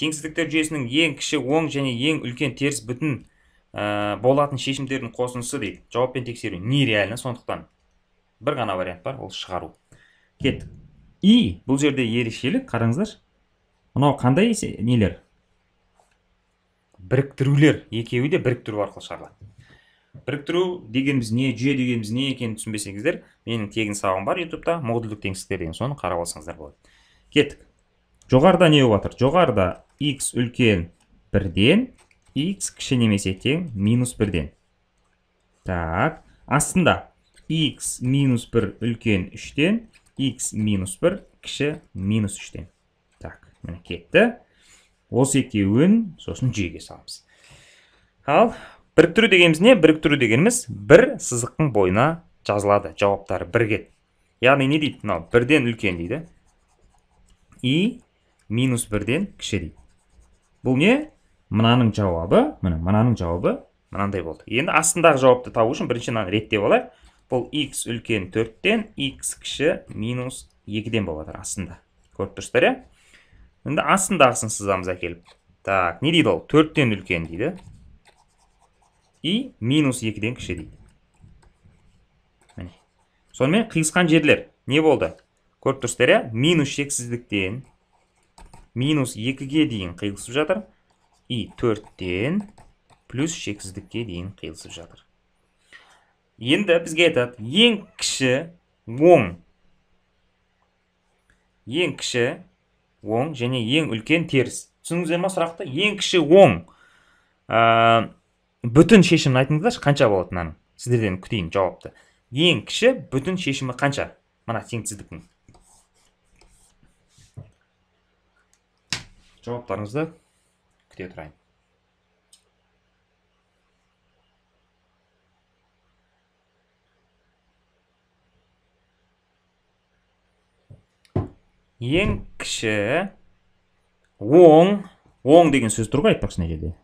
теңсіздіктер жүйесінің ең кіші оң және ең үлкен теріс бүтін ә, болатын шешімдердің қосындысы дейді жауаппен тексеру нереально сондықтан бір ғана вариант бар ол шығару кеттік и бұл жерде ерекшелік қараңыздаршы мынау қандай нелер біріктірулер екеуі де біріктіру арқылы шығарылады біріктіру дегеніміз не жүйе дегеніміз не екенін түсінбесеңіздер менің тегін сабағым бар ютубта модульдік теңсіздіктер деген соны қарап алсаңыздар болады кеттік жоғарыда не болып жатыр жоғарыда x үлкен 1-ден, x кіші немесе тең минус ден так астында x минус 1 үлкен 3 ден x минус 1 кіші минус 3 ден так міне кетті осы өн, сосын жүйеге саламыз ал біріктіру дегеніміз не біріктіру дегеніміз бір сызықтың бойына жазылады жауаптары бірге яғни не дейді 1 бірден үлкен дейді и минус 1-ден кіші дейді бұл не мынаның жауабы міне мынаның жауабы мынандай болды енді астындағы жауапты табу үшін бірінші мынаны реттеп алайық бұл x үлкен 4-тен x кіші минус 2-ден болып жатыр астында көріп тұрсыздар иә енді астындағысын сызамыз әкеліп так не дейді ол 4-тен үлкен дейді и минус 2-ден кіші дейді міне сонымен қиысқан жерлер не болды көріп тұрсыздар иә минус шексіздіктен минус 2-ге дейін қиылысып жатыр и 4-тен плюс шексіздікке дейін қиылысып жатыр енді бізге айтады ең кіші оң ең кіші оң және ең үлкен теріс түсіндіңіздер ма сұрақты ең кіші оң бүтін шешімін айтыңыздаршы қанша болатынын сіздерден күтейін жауапты ең кіші бүтін шешімі қанша мына теңсіздіктің жауаптарыңызды күте тұрайын ең кіші оң оң деген сөз тұр ғой айтпақшы мына жерде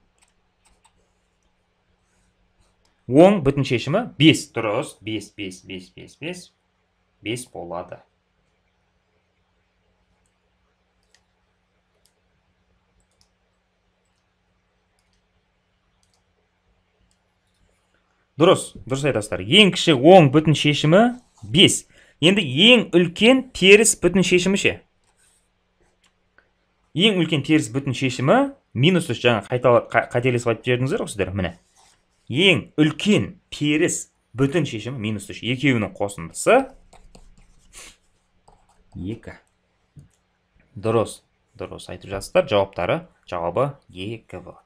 оң бүтін шешімі 5 дұрыс 5 5 5 5 5 5 болады дұрыс дұрыс айтасыздар ең кіші оң бүтін шешімі 5 енді ең үлкен теріс бүтін шешімі ше ең үлкен теріс бүтін шешімі минус үш жаңа қателесіп айтып жібердіңіздер ғой сіздер міне ең үлкен теріс бүтін шешімі минус үш екеуінің қосындысы екі дұрыс дұрыс айтып жатсыздар жауаптары жауабы екі болады